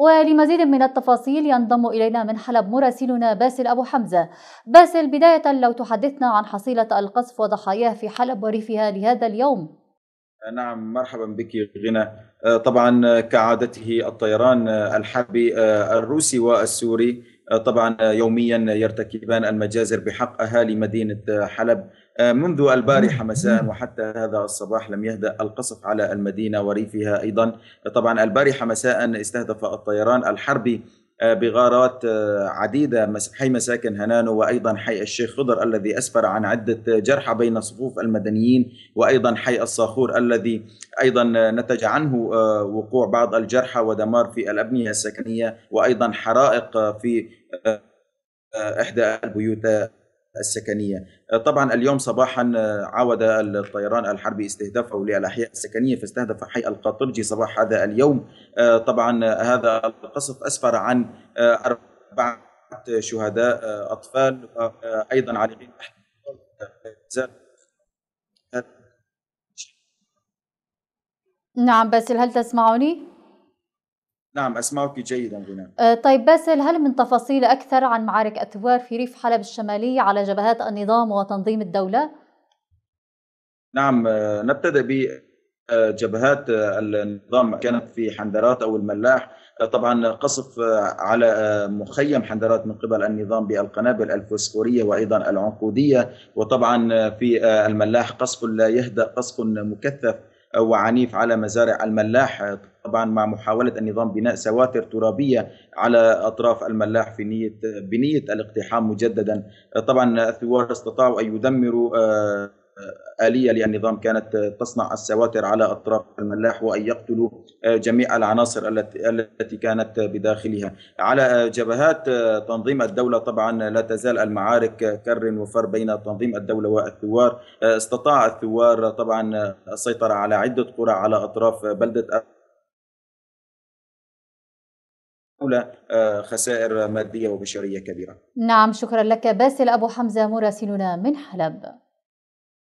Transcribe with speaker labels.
Speaker 1: ولمزيد من التفاصيل ينضم إلينا من حلب مراسلنا باسل أبو حمزة باسل بداية لو تحدثنا عن حصيلة القصف وضحاياه في حلب وريفها لهذا اليوم آه، نعم مرحبا بك
Speaker 2: غنى آه، طبعا آه، كعادته الطيران الحربي الروسي والسوري آه، طبعا آه، يوميا يرتكبان المجازر بحق أهالي مدينة آه، حلب منذ البارحة نعم، مساء نعم. وحتى هذا الصباح لم يهدأ القصف على المدينة وريفها أيضا طبعا البارحة مساء استهدف الطيران الحربي آه، بغارات آه، عديدة حي مساكن هنانو وأيضا حي الشيخ خضر الذي أسفر عن عدة جرحى بين صفوف المدنيين وأيضا حي الصاخور الذي أيضا نتج عنه آه، وقوع بعض الجرحى ودمار في الأبنية السكنية وأيضا حرائق في إحدى البيوت السكنية آه، طبعا اليوم صباحا آه، عاود الطيران الحربي استهدافه للأحياء السكنية فاستهدف حي القاطرجي صباح هذا اليوم آه، طبعا هذا القصف أسفر عن أربعة شهداء أطفال أيضا عالقين
Speaker 1: نعم باسل هل تسمعني؟
Speaker 2: نعم أسمعك جيدا غنى
Speaker 1: أه، طيب باسل هل من تفاصيل أكثر عن معارك الثوار في ريف حلب الشمالي على جبهات النظام وتنظيم الدولة؟
Speaker 2: نعم أه، نبتدأ بجبهات أه، النظام كانت في حندرات أو الملاح طبعا قصف على مخيم حندرات من قبل النظام بالقنابل الفوسفوريه وايضا العنقوديه وطبعا في الملاح قصف لا يهدا قصف مكثف وعنيف على مزارع الملاح طبعا مع محاولة النظام بناء سواتر ترابية على أطراف الملاح في نية بنية الاقتحام مجددا طبعا الثوار استطاعوا أن يدمروا آه، آلية للنظام كانت تصنع السواتر على أطراف الملاح وأن يقتلوا جميع العناصر التي كانت بداخلها على جبهات تنظيم الدولة طبعا لا تزال المعارك كر وفر بين تنظيم الدولة والثوار استطاع الثوار طبعا السيطرة على عدة قرى على أطراف بلدة آه، خسائر مادية وبشرية كبيرة
Speaker 1: نعم شكرا لك باسل أبو حمزة مراسلنا من حلب